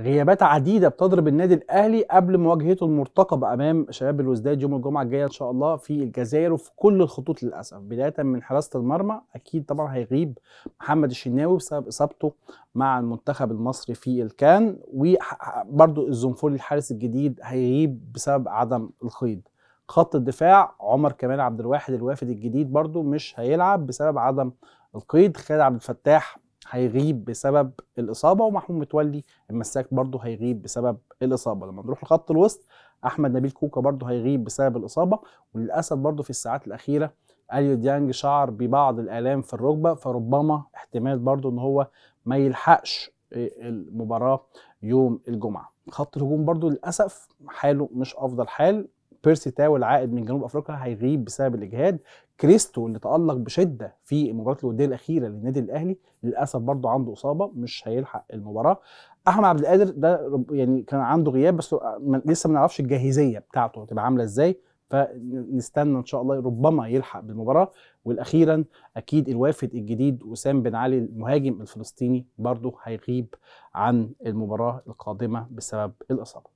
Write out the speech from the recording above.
غيابات عديده بتضرب النادي الاهلي قبل مواجهته المرتقبه امام شباب الوزداد يوم الجمعه الجايه ان شاء الله في الجزائر وفي كل الخطوط للاسف بدايه من حراسه المرمى اكيد طبعا هيغيب محمد الشناوي بسبب اصابته مع المنتخب المصري في الكان وبرده الزنفوري الحارس الجديد هيغيب بسبب عدم القيد خط الدفاع عمر كمال عبد الواحد الوافد الجديد برده مش هيلعب بسبب عدم القيد خالد عبد الفتاح هيغيب بسبب الاصابه ومحمود متولي المساك برضه هيغيب بسبب الاصابه لما نروح لخط الوسط احمد نبيل كوكا برضه هيغيب بسبب الاصابه وللاسف برضه في الساعات الاخيره اليو ديانج شعر ببعض الالام في الركبه فربما احتمال برضه ان هو ما يلحقش آه، المباراه يوم الجمعه خط الهجوم برضه للاسف حاله مش افضل حال بيرسي تاو العائد من جنوب افريقيا هيغيب بسبب الاجهاد كريستو اللي تالق بشده في المباراه الوديه الاخيره للنادي الاهلي للاسف برضه عنده اصابه مش هيلحق المباراه احمد عبد القادر ده يعني كان عنده غياب بس لسه ما نعرفش الجاهزيه بتاعته هتبقى عامله ازاي فنستنى ان شاء الله ربما يلحق بالمباراه والاخيرا اكيد الوافد الجديد وسام بن علي المهاجم الفلسطيني برضه هيغيب عن المباراه القادمه بسبب الاصابه